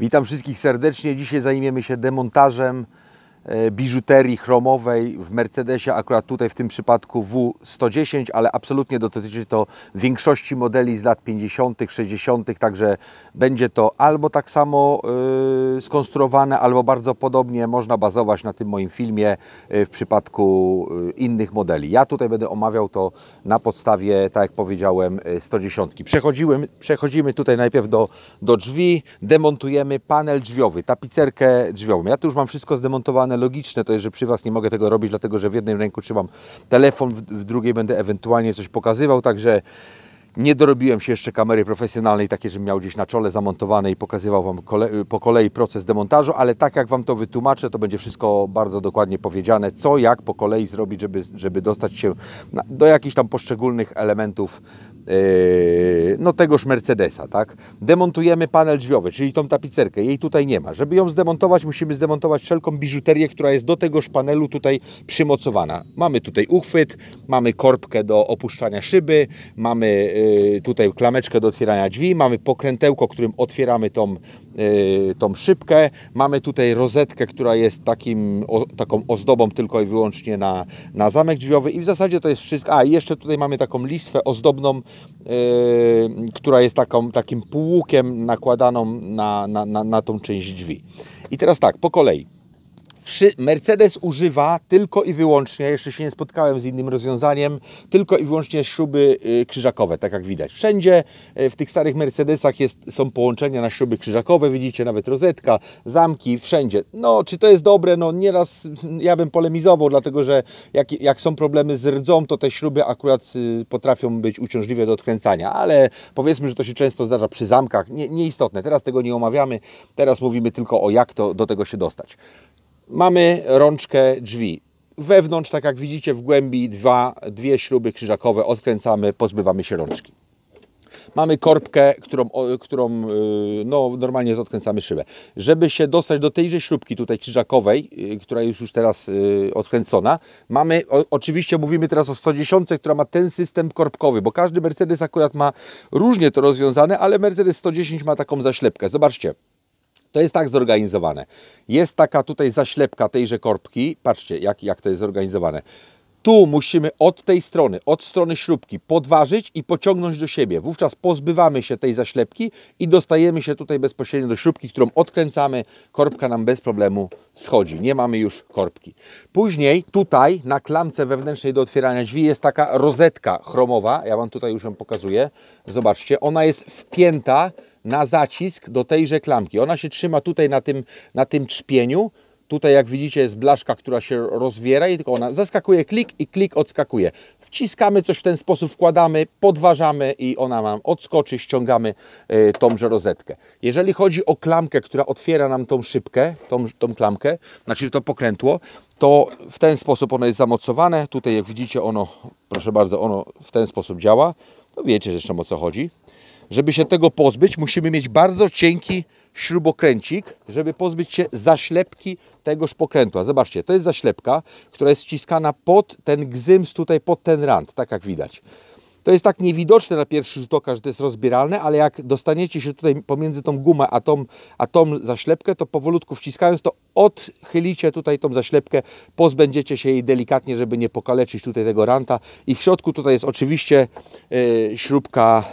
Witam wszystkich serdecznie. Dzisiaj zajmiemy się demontażem E, biżuterii chromowej w Mercedesie, akurat tutaj w tym przypadku W110, ale absolutnie dotyczy to większości modeli z lat 50., 60., także będzie to albo tak samo e, skonstruowane, albo bardzo podobnie można bazować na tym moim filmie e, w przypadku innych modeli. Ja tutaj będę omawiał to na podstawie, tak jak powiedziałem, 110. Przechodziłem, przechodzimy tutaj najpierw do, do drzwi, demontujemy panel drzwiowy, tapicerkę drzwiową. Ja tu już mam wszystko zdemontowane logiczne to jest, że przy Was nie mogę tego robić, dlatego że w jednej ręku trzymam telefon, w drugiej będę ewentualnie coś pokazywał, także nie dorobiłem się jeszcze kamery profesjonalnej, takiej, żebym miał gdzieś na czole zamontowane i pokazywał Wam kole po kolei proces demontażu, ale tak jak Wam to wytłumaczę, to będzie wszystko bardzo dokładnie powiedziane, co, jak po kolei zrobić, żeby, żeby dostać się na, do jakichś tam poszczególnych elementów Yy, no tegoż Mercedesa, tak? Demontujemy panel drzwiowy, czyli tą tapicerkę, jej tutaj nie ma. Żeby ją zdemontować, musimy zdemontować wszelką biżuterię, która jest do tegoż panelu tutaj przymocowana. Mamy tutaj uchwyt, mamy korbkę do opuszczania szyby, mamy yy, tutaj klameczkę do otwierania drzwi, mamy pokrętełko, którym otwieramy tą Y, tą szybkę. Mamy tutaj rozetkę, która jest takim, o, taką ozdobą tylko i wyłącznie na, na zamek drzwiowy i w zasadzie to jest wszystko. A, jeszcze tutaj mamy taką listwę ozdobną, yy, która jest taką, takim półkiem nakładaną na, na, na, na tą część drzwi. I teraz tak, po kolei. Mercedes używa tylko i wyłącznie, jeszcze się nie spotkałem z innym rozwiązaniem, tylko i wyłącznie śruby y, krzyżakowe, tak jak widać. Wszędzie y, w tych starych Mercedesach jest, są połączenia na śruby krzyżakowe, widzicie nawet rozetka, zamki, wszędzie. No, czy to jest dobre? No nieraz mm, ja bym polemizował, dlatego że jak, jak są problemy z rdzą, to te śruby akurat y, potrafią być uciążliwe do odkręcania, ale powiedzmy, że to się często zdarza przy zamkach, nie, nieistotne. Teraz tego nie omawiamy, teraz mówimy tylko o jak to do tego się dostać mamy rączkę drzwi. Wewnątrz, tak jak widzicie, w głębi dwa, dwie śruby krzyżakowe odkręcamy, pozbywamy się rączki. Mamy korbkę, którą, którą y, no, normalnie odkręcamy szybę. Żeby się dostać do tejże śrubki tutaj krzyżakowej, y, która jest już teraz y, odkręcona, mamy, o, oczywiście mówimy teraz o 110, która ma ten system korbkowy, bo każdy Mercedes akurat ma różnie to rozwiązane, ale Mercedes 110 ma taką zaślepkę. Zobaczcie, to jest tak zorganizowane. Jest taka tutaj zaślepka tejże korbki. Patrzcie, jak, jak to jest zorganizowane. Tu musimy od tej strony, od strony śrubki podważyć i pociągnąć do siebie. Wówczas pozbywamy się tej zaślepki i dostajemy się tutaj bezpośrednio do śrubki, którą odkręcamy. Korbka nam bez problemu schodzi. Nie mamy już korbki. Później tutaj na klamce wewnętrznej do otwierania drzwi jest taka rozetka chromowa. Ja Wam tutaj już ją pokazuję. Zobaczcie, ona jest wpięta na zacisk do tejże klamki. Ona się trzyma tutaj na tym, na tym trzpieniu Tutaj jak widzicie jest blaszka, która się rozwiera i tylko ona zaskakuje klik i klik odskakuje. Wciskamy coś w ten sposób, wkładamy, podważamy i ona nam odskoczy, ściągamy y, tąże rozetkę. Jeżeli chodzi o klamkę, która otwiera nam tą szybkę, tą, tą klamkę, znaczy to pokrętło, to w ten sposób ono jest zamocowane. Tutaj jak widzicie ono, proszę bardzo, ono w ten sposób działa. No wiecie zresztą o co chodzi. Żeby się tego pozbyć, musimy mieć bardzo cienki śrubokręcik, żeby pozbyć się zaślepki tegoż pokrętła. Zobaczcie, to jest zaślepka, która jest ściskana pod ten gzyms, tutaj pod ten rand, tak jak widać. To jest tak niewidoczne na pierwszy rzut oka, że to jest rozbieralne, ale jak dostaniecie się tutaj pomiędzy tą gumę a tą, a tą zaślepkę, to powolutku wciskając to odchylicie tutaj tą zaślepkę, pozbędziecie się jej delikatnie, żeby nie pokaleczyć tutaj tego ranta i w środku tutaj jest oczywiście e, śrubka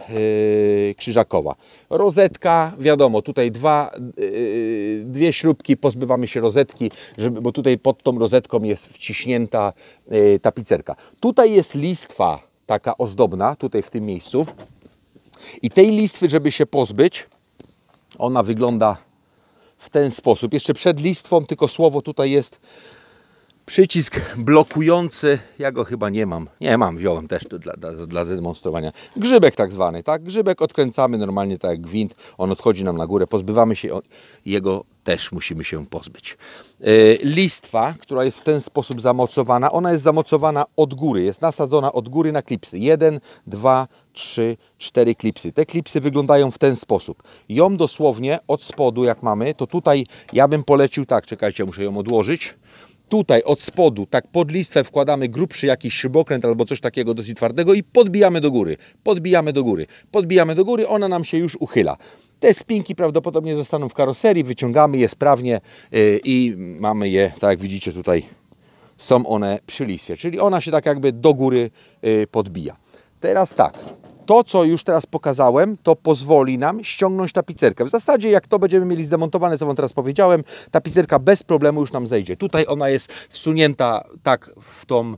e, krzyżakowa. Rozetka, wiadomo, tutaj dwa, e, dwie śrubki, pozbywamy się rozetki, żeby, bo tutaj pod tą rozetką jest wciśnięta tapicerka. Tutaj jest listwa taka ozdobna tutaj w tym miejscu. I tej listwy, żeby się pozbyć, ona wygląda w ten sposób. Jeszcze przed listwą, tylko słowo tutaj jest przycisk blokujący, ja go chyba nie mam, nie mam, wziąłem też tu dla, dla, dla zademonstrowania, grzybek tak zwany, tak, grzybek odkręcamy normalnie tak jak gwint, on odchodzi nam na górę, pozbywamy się jego, też musimy się pozbyć. E, listwa, która jest w ten sposób zamocowana, ona jest zamocowana od góry, jest nasadzona od góry na klipsy, jeden, dwa, trzy, cztery klipsy. Te klipsy wyglądają w ten sposób. Ją dosłownie od spodu, jak mamy, to tutaj ja bym polecił tak, czekajcie, muszę ją odłożyć, tutaj od spodu, tak pod listwę wkładamy grubszy jakiś szybokręt albo coś takiego dosyć twardego i podbijamy do góry, podbijamy do góry, podbijamy do góry, ona nam się już uchyla. Te spinki prawdopodobnie zostaną w karoserii, wyciągamy je sprawnie y, i mamy je, tak jak widzicie tutaj, są one przy listwie, czyli ona się tak jakby do góry y, podbija. Teraz tak, to, co już teraz pokazałem, to pozwoli nam ściągnąć tapicerkę. W zasadzie jak to będziemy mieli zdemontowane, co Wam teraz powiedziałem, tapicerka bez problemu już nam zejdzie. Tutaj ona jest wsunięta tak w, tą,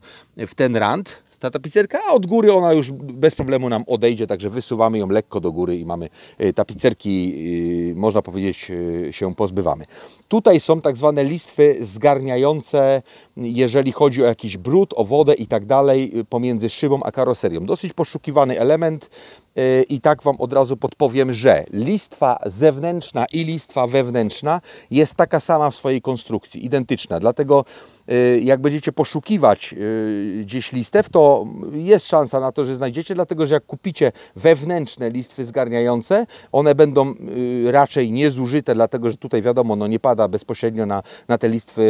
w ten rand, ta tapicerka, a od góry ona już bez problemu nam odejdzie, także wysuwamy ją lekko do góry i mamy y, tapicerki, y, można powiedzieć, y, się pozbywamy. Tutaj są tak zwane listwy zgarniające, jeżeli chodzi o jakiś brud, o wodę i tak dalej, pomiędzy szybą a karoserią. Dosyć poszukiwany element i tak Wam od razu podpowiem, że listwa zewnętrzna i listwa wewnętrzna jest taka sama w swojej konstrukcji, identyczna, dlatego Y, jak będziecie poszukiwać y, gdzieś listew, to jest szansa na to, że znajdziecie, dlatego że jak kupicie wewnętrzne listwy zgarniające, one będą y, raczej niezużyte, dlatego że tutaj wiadomo, no nie pada bezpośrednio na, na te listwy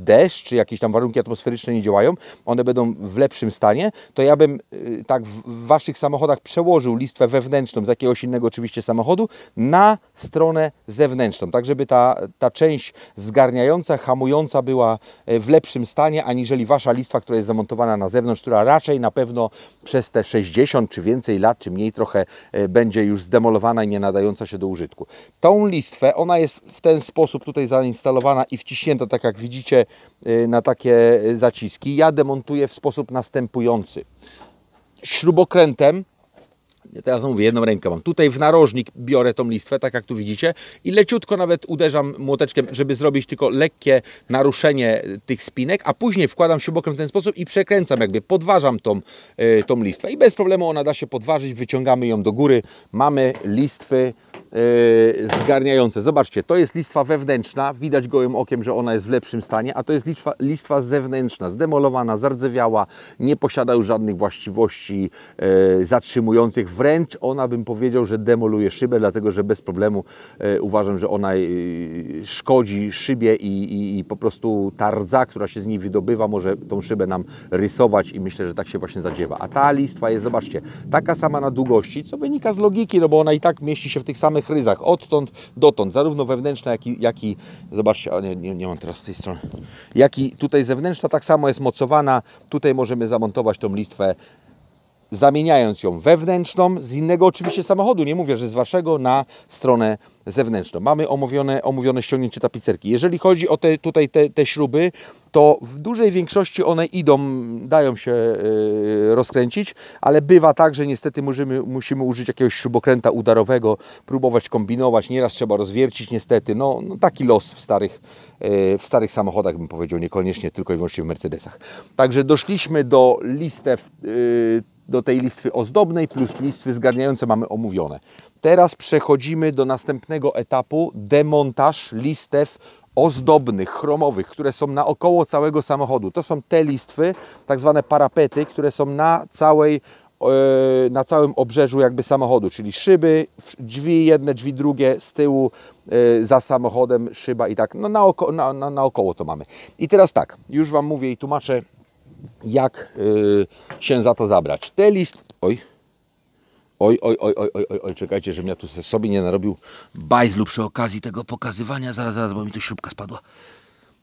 deszcz, czy jakieś tam warunki atmosferyczne nie działają, one będą w lepszym stanie, to ja bym tak w Waszych samochodach przełożył listwę wewnętrzną z jakiegoś innego oczywiście samochodu na stronę zewnętrzną, tak żeby ta, ta część zgarniająca, hamująca była w lepszym stanie, aniżeli Wasza listwa, która jest zamontowana na zewnątrz, która raczej na pewno przez te 60 czy więcej lat, czy mniej trochę e, będzie już zdemolowana i nie nadająca się do użytku. Tą listwę, ona jest w ten sposób tutaj zainstalowana i wciśnięta, tak jak widzicie, e, na takie e, zaciski. Ja demontuję w sposób następujący. Śrubokrętem teraz mówię jedną rękę mam, tutaj w narożnik biorę tą listwę, tak jak tu widzicie i leciutko nawet uderzam młoteczkiem, żeby zrobić tylko lekkie naruszenie y, tych spinek, a później wkładam się bokiem w ten sposób i przekręcam jakby, podważam tą, y, tą listwę i bez problemu ona da się podważyć, wyciągamy ją do góry, mamy listwy Y, zgarniające. Zobaczcie, to jest listwa wewnętrzna, widać gołym okiem, że ona jest w lepszym stanie, a to jest listwa, listwa zewnętrzna, zdemolowana, zardzewiała, nie posiada już żadnych właściwości y, zatrzymujących, wręcz ona bym powiedział, że demoluje szybę, dlatego że bez problemu y, uważam, że ona szkodzi szybie i, i, i po prostu tardza, która się z niej wydobywa, może tą szybę nam rysować i myślę, że tak się właśnie zadziewa. A ta listwa jest, zobaczcie, taka sama na długości, co wynika z logiki, no bo ona i tak mieści się w tych samych różnych ryzach, odtąd dotąd, zarówno wewnętrzna, jak i, jak i zobaczcie, a nie, nie, nie mam teraz z tej strony, jak i tutaj zewnętrzna, tak samo jest mocowana. Tutaj możemy zamontować tą listwę zamieniając ją wewnętrzną z innego oczywiście samochodu, nie mówię, że z waszego, na stronę zewnętrzną. Mamy omówione, omówione ściągnięcie tapicerki. Jeżeli chodzi o te, tutaj te, te śruby, to w dużej większości one idą, dają się e, rozkręcić, ale bywa tak, że niestety musimy, musimy użyć jakiegoś śrubokręta udarowego, próbować kombinować, nieraz trzeba rozwiercić niestety. No, no taki los w starych, e, w starych samochodach bym powiedział, niekoniecznie tylko i wyłącznie w Mercedesach. Także doszliśmy do listy e, do tej listwy ozdobnej plus listwy zgarniające mamy omówione. Teraz przechodzimy do następnego etapu, demontaż listew ozdobnych, chromowych, które są naokoło całego samochodu. To są te listwy, tak zwane parapety, które są na całej e, na całym obrzeżu jakby samochodu, czyli szyby, drzwi jedne, drzwi drugie, z tyłu e, za samochodem szyba i tak, no na, na, to mamy. I teraz tak, już Wam mówię i tłumaczę, jak e, się za to zabrać. Te list... Oj, Oj, oj, oj, oj, oj, oj, czekajcie, żebym ja tu sobie nie narobił bajzlu przy okazji tego pokazywania. Zaraz, zaraz, bo mi tu śrubka spadła.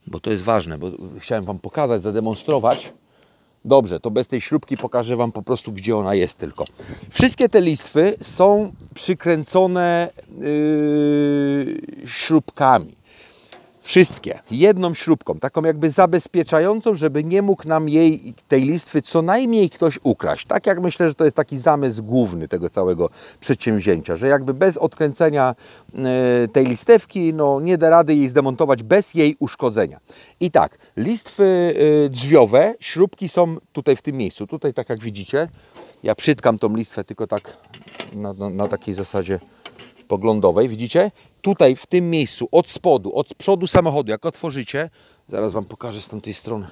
Bo to jest ważne, bo chciałem Wam pokazać, zademonstrować. Dobrze, to bez tej śrubki pokażę Wam po prostu, gdzie ona jest tylko. Wszystkie te listwy są przykręcone yy, śrubkami. Wszystkie. Jedną śrubką, taką jakby zabezpieczającą, żeby nie mógł nam jej, tej listwy co najmniej ktoś ukraść. Tak jak myślę, że to jest taki zamysł główny tego całego przedsięwzięcia, że jakby bez odkręcenia e, tej listewki, no nie da rady jej zdemontować bez jej uszkodzenia. I tak, listwy e, drzwiowe, śrubki są tutaj w tym miejscu. Tutaj tak jak widzicie, ja przytkam tą listwę tylko tak na, na, na takiej zasadzie poglądowej, widzicie? Tutaj, w tym miejscu, od spodu, od przodu samochodu, jak otworzycie, zaraz Wam pokażę z tamtej strony.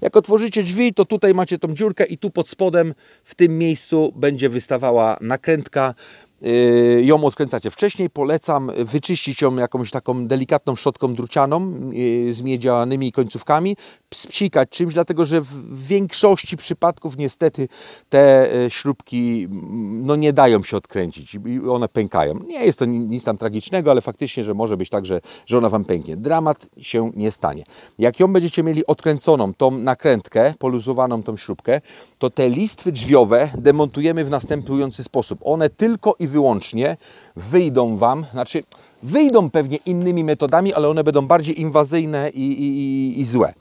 Jak otworzycie drzwi, to tutaj macie tą dziurkę i tu pod spodem, w tym miejscu będzie wystawała nakrętka. Yy, ją odkręcacie wcześniej. Polecam wyczyścić ją jakąś taką delikatną szczotką drucianą yy, z miedzianymi końcówkami, spsikać czymś, dlatego że w większości przypadków niestety te yy, śrubki mm, no, nie dają się odkręcić i one pękają. Nie jest to nic tam tragicznego, ale faktycznie, że może być tak, że, że ona Wam pęknie. Dramat się nie stanie. Jak ją będziecie mieli odkręconą, tą nakrętkę, poluzowaną tą śrubkę, to te listwy drzwiowe demontujemy w następujący sposób. One tylko i wyłącznie wyjdą Wam, znaczy wyjdą pewnie innymi metodami, ale one będą bardziej inwazyjne i, i, i, i złe.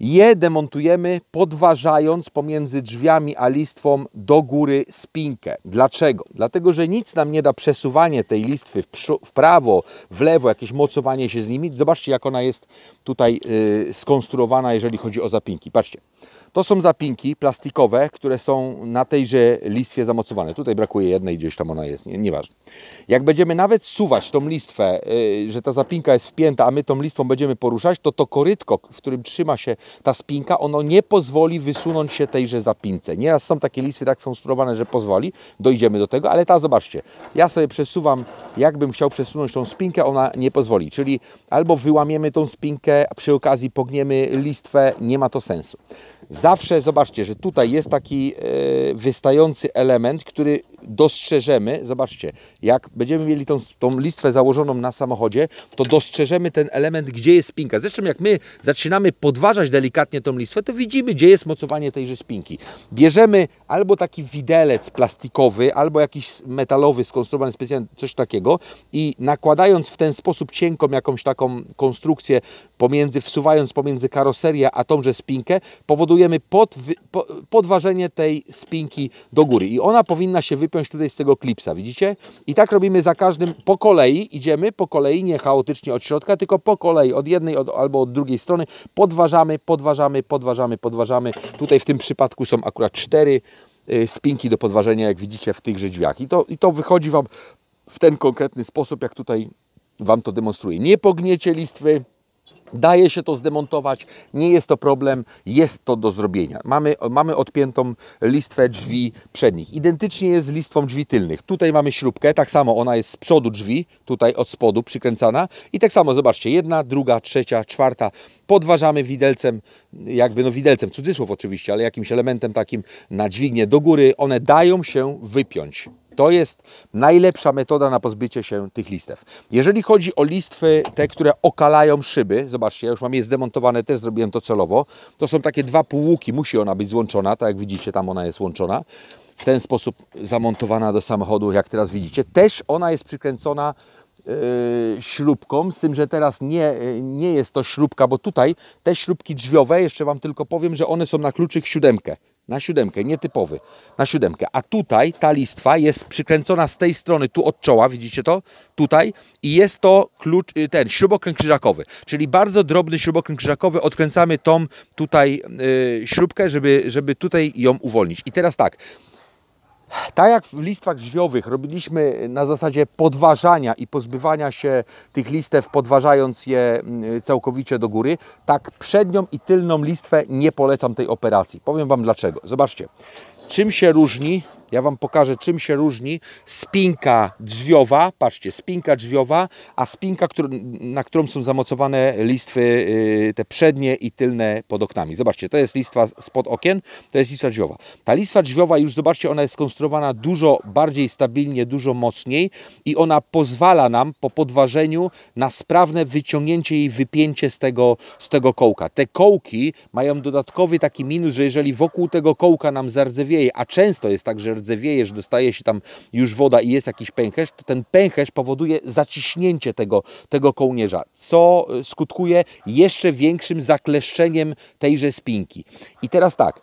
Je demontujemy podważając pomiędzy drzwiami a listwą do góry spinkę. Dlaczego? Dlatego, że nic nam nie da przesuwanie tej listwy w, w prawo, w lewo, jakieś mocowanie się z nimi. Zobaczcie, jak ona jest tutaj yy, skonstruowana, jeżeli chodzi o zapinki. Patrzcie, to są zapinki plastikowe, które są na tejże listwie zamocowane. Tutaj brakuje jednej, gdzieś tam ona jest, nie, nieważne. Jak będziemy nawet suwać tą listwę, y, że ta zapinka jest wpięta, a my tą listwą będziemy poruszać, to to korytko, w którym trzyma się ta spinka, ono nie pozwoli wysunąć się tejże zapince. Nieraz są takie listwy, tak są strurowane, że pozwoli. Dojdziemy do tego, ale ta, zobaczcie, ja sobie przesuwam, jakbym chciał przesunąć tą spinkę, ona nie pozwoli. Czyli albo wyłamiemy tą spinkę, przy okazji pogniemy listwę, nie ma to sensu. Zawsze zobaczcie, że tutaj jest taki e, wystający element, który dostrzeżemy, zobaczcie, jak będziemy mieli tą, tą listwę założoną na samochodzie, to dostrzeżemy ten element, gdzie jest spinka. Zresztą jak my zaczynamy podważać delikatnie tą listwę, to widzimy, gdzie jest mocowanie tejże spinki. Bierzemy albo taki widelec plastikowy, albo jakiś metalowy, skonstruowany specjalnie, coś takiego i nakładając w ten sposób cienką jakąś taką konstrukcję pomiędzy, wsuwając pomiędzy karoserię a tąże spinkę, powodujemy pod, podważenie tej spinki do góry i ona powinna się wypić wypiąć tutaj z tego klipsa, widzicie? I tak robimy za każdym, po kolei idziemy, po kolei, nie chaotycznie od środka, tylko po kolei, od jednej od, albo od drugiej strony, podważamy, podważamy, podważamy, podważamy. Tutaj w tym przypadku są akurat cztery y, spinki do podważenia, jak widzicie, w tychże drzwiach. I to, I to wychodzi Wam w ten konkretny sposób, jak tutaj Wam to demonstruję. Nie pogniecie listwy, Daje się to zdemontować, nie jest to problem, jest to do zrobienia. Mamy, mamy odpiętą listwę drzwi przednich. Identycznie jest z listwą drzwi tylnych. Tutaj mamy śrubkę, tak samo ona jest z przodu drzwi, tutaj od spodu przykręcana i tak samo, zobaczcie, jedna, druga, trzecia, czwarta. Podważamy widelcem, jakby no widelcem, cudzysłów oczywiście, ale jakimś elementem takim na dźwignię do góry. One dają się wypiąć. To jest najlepsza metoda na pozbycie się tych listew. Jeżeli chodzi o listwy, te, które okalają szyby, zobaczcie, ja już mam je zdemontowane, też zrobiłem to celowo. To są takie dwa półłuki, musi ona być złączona, tak jak widzicie, tam ona jest łączona. W ten sposób zamontowana do samochodu, jak teraz widzicie. Też ona jest przykręcona yy, śrubką, z tym, że teraz nie, yy, nie jest to śrubka, bo tutaj te śrubki drzwiowe, jeszcze Wam tylko powiem, że one są na kluczyk siódemkę. Na siódemkę, nietypowy. Na siódemkę. A tutaj ta listwa jest przykręcona z tej strony, tu od czoła, widzicie to? Tutaj. I jest to klucz, y, ten śrubokręg krzyżakowy. Czyli bardzo drobny śrubokręg krzyżakowy. Odkręcamy tą tutaj yy, śrubkę, żeby, żeby tutaj ją uwolnić. I teraz tak, tak jak w listwach drzwiowych robiliśmy na zasadzie podważania i pozbywania się tych listew, podważając je mm, całkowicie do góry, tak przednią i tylną listwę nie polecam tej operacji. Powiem Wam dlaczego. Zobaczcie, czym się różni ja Wam pokażę, czym się różni spinka drzwiowa, patrzcie, spinka drzwiowa, a spinka, na którą są zamocowane listwy y, te przednie i tylne pod oknami. Zobaczcie, to jest listwa spod okien, to jest listwa drzwiowa. Ta listwa drzwiowa już, zobaczcie, ona jest skonstruowana dużo bardziej stabilnie, dużo mocniej i ona pozwala nam po podważeniu na sprawne wyciągnięcie i wypięcie z tego, z tego kołka. Te kołki mają dodatkowy taki minus, że jeżeli wokół tego kołka nam zardzewieje, a często jest tak, że rdzewieje, że dostaje się tam już woda i jest jakiś pęcherz, to ten pęcherz powoduje zaciśnięcie tego, tego kołnierza, co e, skutkuje jeszcze większym zakleszczeniem tejże spinki. I teraz tak,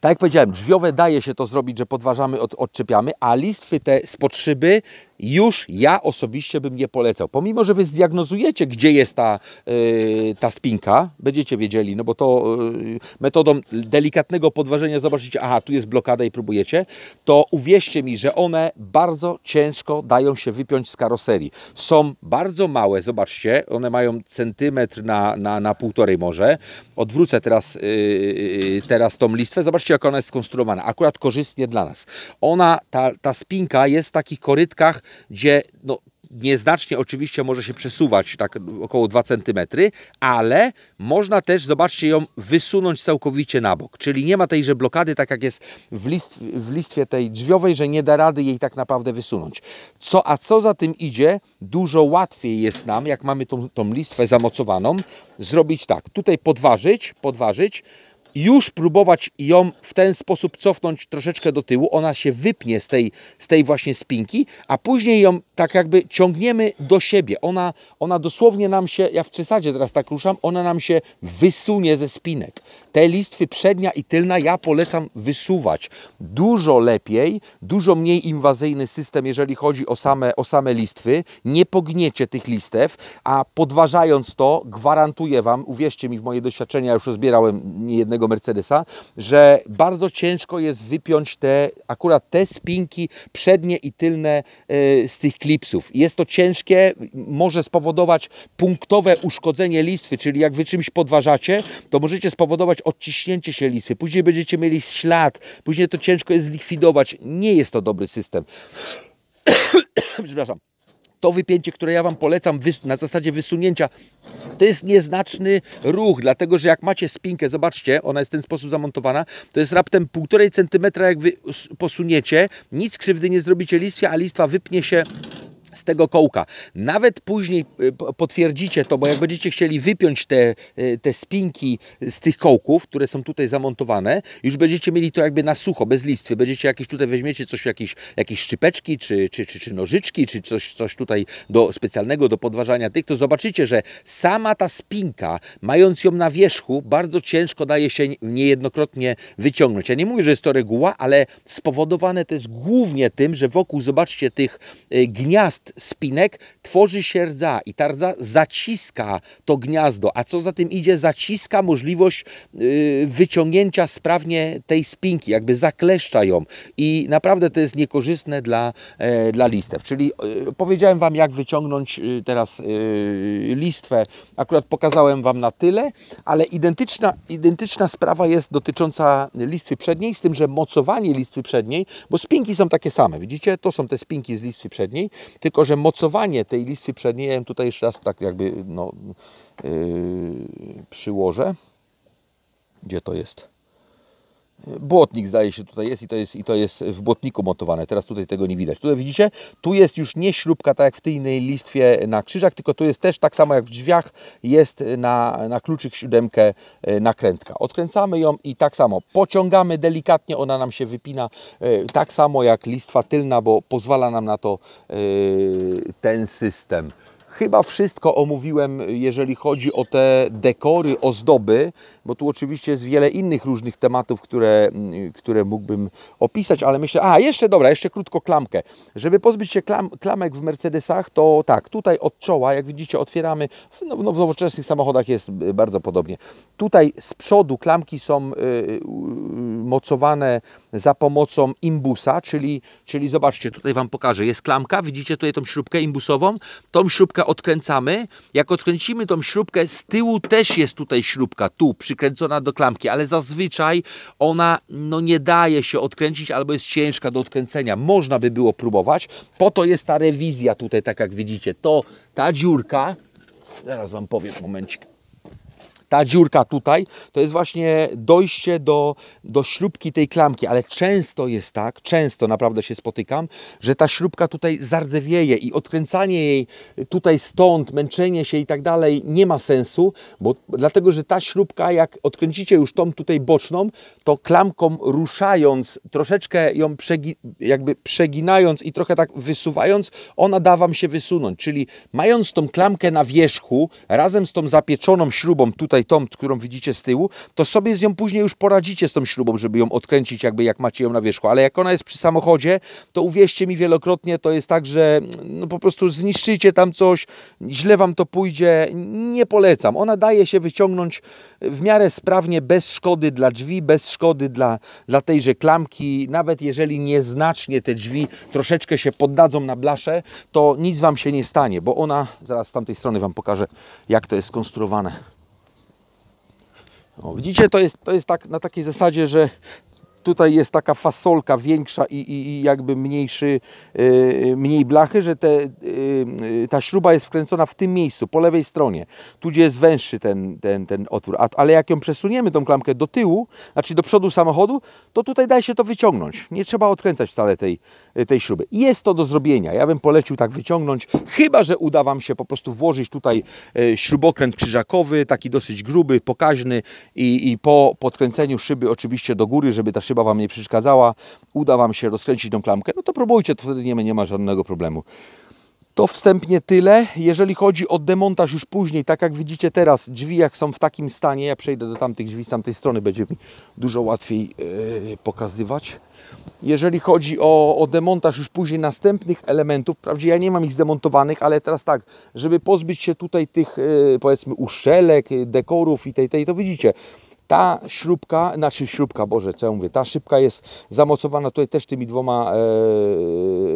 tak jak powiedziałem, drzwiowe daje się to zrobić, że podważamy, od, odczepiamy, a listwy te spod szyby już ja osobiście bym nie polecał. Pomimo, że wy zdiagnozujecie, gdzie jest ta, yy, ta spinka, będziecie wiedzieli, no bo to yy, metodą delikatnego podważenia zobaczycie, aha, tu jest blokada i próbujecie, to uwierzcie mi, że one bardzo ciężko dają się wypiąć z karoserii. Są bardzo małe, zobaczcie, one mają centymetr na, na, na półtorej może. Odwrócę teraz, yy, teraz tą listwę, zobaczcie jak ona jest skonstruowana, akurat korzystnie dla nas. Ona, ta, ta spinka jest w takich korytkach gdzie no, nieznacznie oczywiście może się przesuwać, tak około 2 cm, ale można też, zobaczcie, ją wysunąć całkowicie na bok. Czyli nie ma tejże blokady, tak jak jest w, list, w listwie tej drzwiowej, że nie da rady jej tak naprawdę wysunąć. Co, a co za tym idzie, dużo łatwiej jest nam, jak mamy tą, tą listwę zamocowaną, zrobić tak. Tutaj podważyć, podważyć, już próbować ją w ten sposób cofnąć troszeczkę do tyłu, ona się wypnie z tej, z tej właśnie spinki, a później ją tak jakby ciągniemy do siebie. Ona, ona dosłownie nam się, ja w przesadzie teraz tak ruszam, ona nam się wysunie ze spinek. Te listwy przednia i tylna ja polecam wysuwać. Dużo lepiej, dużo mniej inwazyjny system, jeżeli chodzi o same, o same listwy. Nie pogniecie tych listew, a podważając to, gwarantuję Wam, uwierzcie mi w moje doświadczenia, już rozbierałem niejednego Mercedesa, że bardzo ciężko jest wypiąć te, akurat te spinki przednie i tylne e, z tych klipsów. Jest to ciężkie, może spowodować punktowe uszkodzenie listwy, czyli jak Wy czymś podważacie, to możecie spowodować odciśnięcie się lisy, później będziecie mieli ślad, później to ciężko jest zlikwidować. Nie jest to dobry system. Przepraszam to wypięcie, które ja Wam polecam na zasadzie wysunięcia, to jest nieznaczny ruch, dlatego że jak macie spinkę, zobaczcie, ona jest w ten sposób zamontowana, to jest raptem 1,5 cm, jak Wy posuniecie, nic krzywdy nie zrobicie listwie, a listwa wypnie się z tego kołka. Nawet później y, potwierdzicie to, bo jak będziecie chcieli wypiąć te, y, te spinki z tych kołków, które są tutaj zamontowane, już będziecie mieli to jakby na sucho, bez listwy. Będziecie jakieś tutaj, weźmiecie coś, jakieś, jakieś szczypeczki, czy, czy, czy, czy nożyczki, czy coś, coś tutaj do specjalnego, do podważania tych, to zobaczycie, że sama ta spinka, mając ją na wierzchu, bardzo ciężko daje się niejednokrotnie wyciągnąć. Ja nie mówię, że jest to reguła, ale spowodowane to jest głównie tym, że wokół, zobaczcie, tych y, gniazd spinek, tworzy się rdza i ta rdza zaciska to gniazdo, a co za tym idzie, zaciska możliwość y, wyciągnięcia sprawnie tej spinki, jakby zakleszcza ją i naprawdę to jest niekorzystne dla, e, dla listew. Czyli e, powiedziałem Wam, jak wyciągnąć y, teraz y, listwę. Akurat pokazałem Wam na tyle, ale identyczna, identyczna sprawa jest dotycząca listwy przedniej, z tym, że mocowanie listwy przedniej, bo spinki są takie same, widzicie? To są te spinki z listwy przedniej, tylko tylko, że mocowanie tej listy przedniej, ja ją tutaj jeszcze raz tak jakby no, yy, przyłożę. Gdzie to jest? Błotnik zdaje się tutaj jest i to jest, i to jest w błotniku montowane. Teraz tutaj tego nie widać. Tutaj widzicie, tu jest już nie śrubka tak jak w tej innej listwie na krzyżach, tylko tu jest też tak samo jak w drzwiach jest na, na kluczyk siódemkę e, nakrętka. Odkręcamy ją i tak samo pociągamy delikatnie, ona nam się wypina e, tak samo jak listwa tylna, bo pozwala nam na to e, ten system. Chyba wszystko omówiłem, jeżeli chodzi o te dekory, ozdoby, bo tu oczywiście jest wiele innych różnych tematów, które, mm, które mógłbym opisać, ale myślę, a jeszcze dobra, jeszcze krótko klamkę. Żeby pozbyć się klam, klamek w Mercedesach, to tak, tutaj od czoła, jak widzicie, otwieramy, no w nowoczesnych samochodach jest bardzo podobnie. Tutaj z przodu klamki są y, y, y, mocowane za pomocą imbusa, czyli, czyli zobaczcie, tutaj Wam pokażę, jest klamka, widzicie tutaj tą śrubkę imbusową, tą śrubkę śrubkę odkręcamy. Jak odkręcimy tą śrubkę, z tyłu też jest tutaj śrubka, tu, przykręcona do klamki, ale zazwyczaj ona no, nie daje się odkręcić albo jest ciężka do odkręcenia. Można by było próbować. Po to jest ta rewizja tutaj, tak jak widzicie. To ta dziurka, zaraz Wam powiem, momencik ta dziurka tutaj, to jest właśnie dojście do, do śrubki tej klamki, ale często jest tak, często naprawdę się spotykam, że ta śrubka tutaj zardzewieje i odkręcanie jej tutaj stąd, męczenie się i tak dalej nie ma sensu, bo, dlatego, że ta śrubka, jak odkręcicie już tą tutaj boczną, to klamką ruszając, troszeczkę ją przegi jakby przeginając i trochę tak wysuwając, ona da Wam się wysunąć, czyli mając tą klamkę na wierzchu, razem z tą zapieczoną śrubą tutaj tutaj tą, którą widzicie z tyłu, to sobie z nią później już poradzicie z tą śrubą, żeby ją odkręcić jakby jak macie ją na wierzchu, ale jak ona jest przy samochodzie, to uwierzcie mi wielokrotnie, to jest tak, że no po prostu zniszczycie tam coś, źle Wam to pójdzie, nie polecam. Ona daje się wyciągnąć w miarę sprawnie, bez szkody dla drzwi, bez szkody dla, dla tejże klamki, nawet jeżeli nieznacznie te drzwi troszeczkę się poddadzą na blaszę, to nic Wam się nie stanie, bo ona, zaraz z tamtej strony Wam pokażę, jak to jest skonstruowane. O, no, widzicie, to jest, to jest tak na takiej zasadzie, że tutaj jest taka fasolka większa i, i, i jakby mniejszy, yy, mniej blachy, że te, yy, ta śruba jest wkręcona w tym miejscu, po lewej stronie, tu gdzie jest węższy ten, ten, ten otwór, A, ale jak ją przesuniemy tą klamkę do tyłu, znaczy do przodu samochodu, to tutaj da się to wyciągnąć, nie trzeba odkręcać wcale tej, Y, tej śruby. Jest to do zrobienia. Ja bym polecił tak wyciągnąć, chyba że uda Wam się po prostu włożyć tutaj y, śrubokręt krzyżakowy, taki dosyć gruby, pokaźny i, i po podkręceniu szyby oczywiście do góry, żeby ta szyba Wam nie przeszkadzała, uda Wam się rozkręcić tą klamkę, no to próbujcie, to wtedy nie, nie ma żadnego problemu. To wstępnie tyle. Jeżeli chodzi o demontaż już później, tak jak widzicie teraz, drzwi jak są w takim stanie, ja przejdę do tamtych drzwi z tamtej strony, będzie mi dużo łatwiej yy, pokazywać jeżeli chodzi o, o demontaż już później następnych elementów, wprawdzie ja nie mam ich zdemontowanych, ale teraz tak, żeby pozbyć się tutaj tych e, powiedzmy uszczelek, e, dekorów i tej, tej, to widzicie, ta śrubka, znaczy śrubka, Boże, co ja mówię, ta szybka jest zamocowana tutaj też tymi dwoma,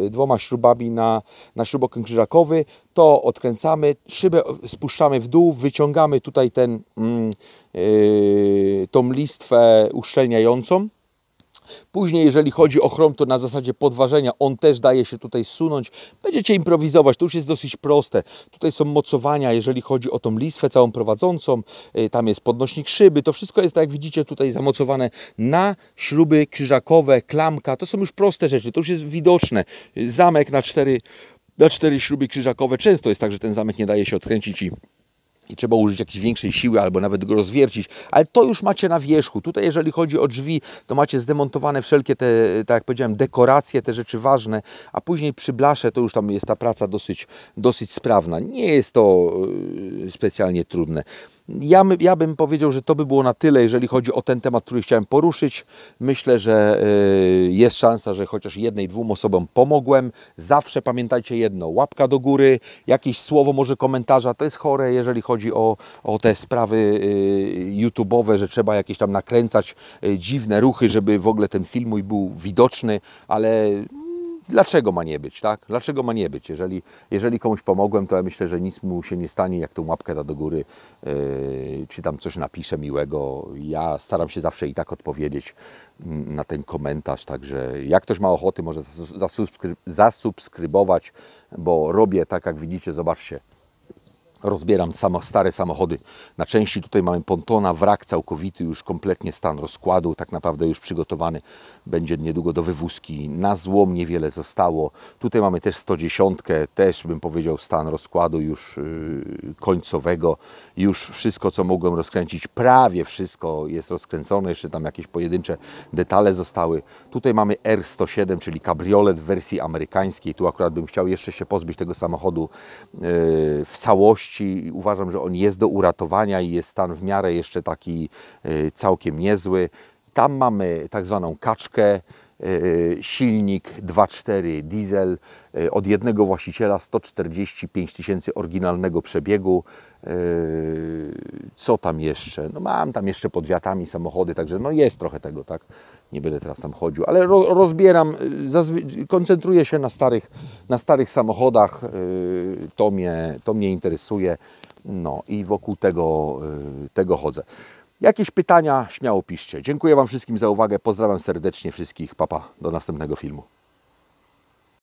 e, dwoma śrubami na, na śrubokręg krzyżakowy. To odkręcamy, szybę spuszczamy w dół, wyciągamy tutaj ten, mm, e, tą listwę uszczelniającą Później, jeżeli chodzi o chrom, to na zasadzie podważenia on też daje się tutaj sunąć. Będziecie improwizować, to już jest dosyć proste. Tutaj są mocowania, jeżeli chodzi o tą listwę całą prowadzącą, y, tam jest podnośnik szyby, to wszystko jest, tak jak widzicie, tutaj zamocowane na śruby krzyżakowe, klamka, to są już proste rzeczy, to już jest widoczne. Zamek na cztery, na cztery śruby krzyżakowe, często jest tak, że ten zamek nie daje się odkręcić i i trzeba użyć jakiejś większej siły albo nawet go rozwiercić, ale to już macie na wierzchu. Tutaj jeżeli chodzi o drzwi, to macie zdemontowane wszelkie te, tak jak powiedziałem, dekoracje, te rzeczy ważne, a później przy blasze to już tam jest ta praca dosyć, dosyć sprawna. Nie jest to y, specjalnie trudne. Ja, ja bym powiedział, że to by było na tyle, jeżeli chodzi o ten temat, który chciałem poruszyć. Myślę, że y, jest szansa, że chociaż jednej, dwóm osobom pomogłem. Zawsze pamiętajcie jedno, łapka do góry, jakieś słowo może komentarza, to jest chore, jeżeli chodzi o, o te sprawy y, YouTube'owe, że trzeba jakieś tam nakręcać y, dziwne ruchy, żeby w ogóle ten film mój był widoczny, ale dlaczego ma nie być, tak? Dlaczego ma nie być? Jeżeli, jeżeli komuś pomogłem, to ja myślę, że nic mu się nie stanie, jak tą łapkę da do góry, yy, czy tam coś napisze miłego. Ja staram się zawsze i tak odpowiedzieć mm, na ten komentarz, także jak ktoś ma ochoty, może zasubskrybować, bo robię tak, jak widzicie, zobaczcie, rozbieram samo, stare samochody na części. Tutaj mamy pontona, wrak całkowity, już kompletnie stan rozkładu, tak naprawdę już przygotowany. Będzie niedługo do wywózki. Na złom niewiele zostało. Tutaj mamy też 110, też bym powiedział stan rozkładu już yy, końcowego. Już wszystko, co mogłem rozkręcić, prawie wszystko jest rozkręcone. Jeszcze tam jakieś pojedyncze detale zostały. Tutaj mamy R107, czyli kabriolet w wersji amerykańskiej. Tu akurat bym chciał jeszcze się pozbyć tego samochodu yy, w całości Uważam, że on jest do uratowania i jest stan w miarę jeszcze taki y, całkiem niezły. Tam mamy tak zwaną kaczkę, E, silnik 2.4 diesel e, od jednego właściciela 145 tysięcy oryginalnego przebiegu. E, co tam jeszcze? No mam tam jeszcze pod wiatami samochody, także no jest trochę tego, tak? Nie będę teraz tam chodził, ale rozbieram, koncentruję się na starych, na starych samochodach, to mnie, to mnie interesuje, no i wokół tego, tego chodzę. Jakieś pytania śmiało piszcie. Dziękuję Wam wszystkim za uwagę. Pozdrawiam serdecznie wszystkich. Papa. Pa. Do następnego filmu.